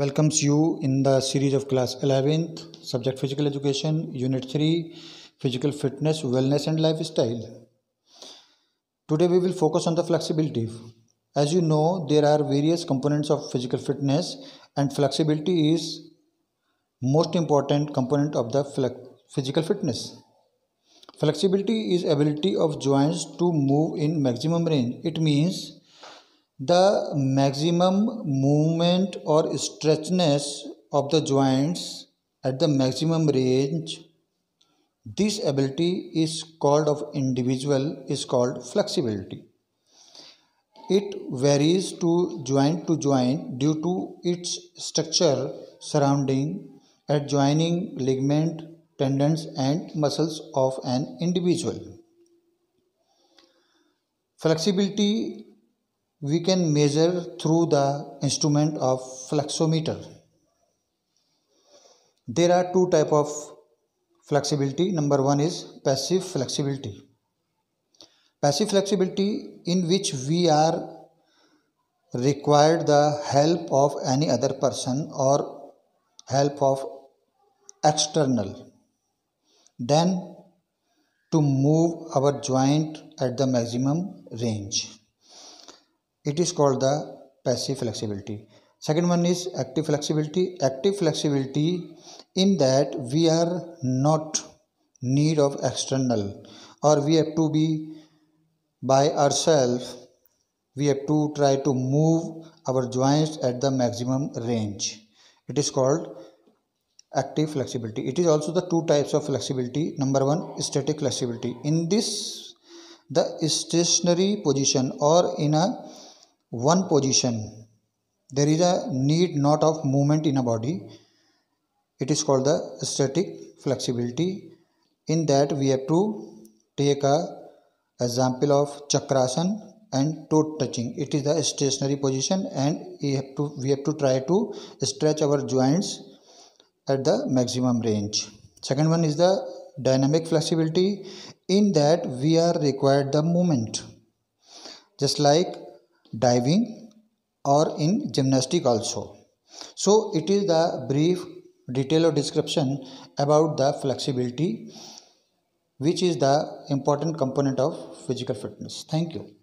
welcomes you in the series of class 11th subject physical education unit 3 physical fitness wellness and lifestyle today we will focus on the flexibility as you know there are various components of physical fitness and flexibility is most important component of the physical fitness flexibility is ability of joints to move in maximum range it means the maximum movement or stretchness of the joints at the maximum range this ability is called of individual is called flexibility it varies to joint to joint due to its structure surrounding adjoining ligament tendons and muscles of an individual flexibility we can measure through the instrument of flexometer. There are two type of flexibility. Number one is passive flexibility. Passive flexibility in which we are required the help of any other person or help of external then to move our joint at the maximum range it is called the passive flexibility second one is active flexibility active flexibility in that we are not need of external or we have to be by ourselves we have to try to move our joints at the maximum range it is called active flexibility it is also the two types of flexibility number one static flexibility in this the stationary position or in a one position there is a need not of movement in a body it is called the static flexibility in that we have to take a example of chakrasan and toe touching it is the stationary position and we have to we have to try to stretch our joints at the maximum range second one is the dynamic flexibility in that we are required the movement just like diving or in gymnastic also. So it is the brief detail or description about the flexibility which is the important component of physical fitness. Thank you.